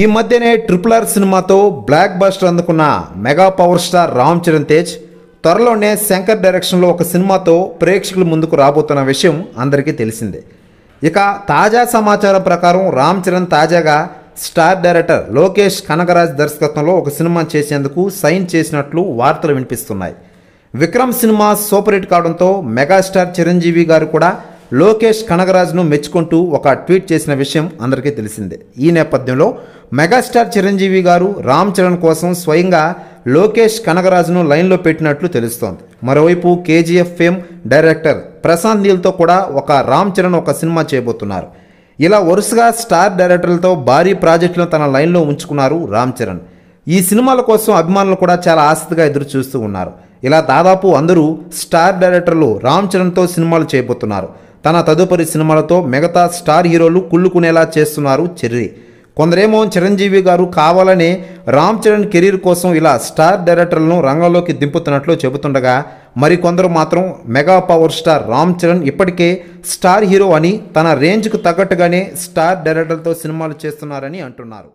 ఈ మధ్యనే triple R సినిమాతో బ్లాక్ బస్టర్ అందుకున్న mega power star Ram Charan Tej త్వరలోనే శంకర్ డైరెక్షన్లో ఒక సినిమాతో ప్రేక్షకుల ముందుకు రాబోతున్న విషయం అందరికీ తెలిసిందే ఇక తాజా సమాచారం ప్రకారం రామ్ చరణ్ తాజాగా స్టార్ డైరెక్టర్ లోకేష్ కనకరాజ్ దర్శకత్వంలో ఒక సినిమా చేసేందుకు సైన్ చేసినట్లు వార్తలు వినిపిస్తున్నాయి విక్రమ్ సినిమా సూపర్ హిట్ కావడంతో మెగాస్టార్ చిరంజీవి గారు కూడా లోకేష్ కనగరాజ్ను మెచ్చుకుంటూ ఒక ట్వీట్ చేసిన విషయం అందరికీ తెలిసిందే ఈ నేపథ్యంలో మెగాస్టార్ చిరంజీవి గారు రామ్ చరణ్ కోసం స్వయంగా లోకేష్ కనగరాజును లైన్లో పెట్టినట్లు తెలుస్తోంది మరోవైపు కేజీఎఫ్ ఫేమ్ డైరెక్టర్ ప్రశాంత్ నీల్తో కూడా ఒక రామ్ చరణ్ ఒక సినిమా చేయబోతున్నారు ఇలా వరుసగా స్టార్ డైరెక్టర్లతో భారీ ప్రాజెక్టులను తన లైన్లో ఉంచుకున్నారు రామ్ చరణ్ ఈ సినిమాల కోసం అభిమానులు కూడా చాలా ఆసక్తిగా ఎదురు చూస్తూ ఉన్నారు ఇలా దాదాపు అందరూ స్టార్ డైరెక్టర్లు రామ్ చరణ్తో సినిమాలు చేయబోతున్నారు తన తదుపరి సినిమాలతో మిగతా స్టార్ హీరోలు కుళ్ళుకునేలా చేస్తున్నారు చెర్రి కొందరేమో చిరంజీవి గారు కావాలనే రామ్ చరణ్ కెరీర్ కోసం ఇలా స్టార్ డైరెక్టర్లను రంగంలోకి దింపుతున్నట్లు చెబుతుండగా మరికొందరు మాత్రం mega power star Ram Charan ఇప్పటికే స్టార్ హీరో అని తన రేంజ్కు తగ్గట్టుగానే స్టార్ డైరెక్టర్తో సినిమాలు చేస్తున్నారని అంటున్నారు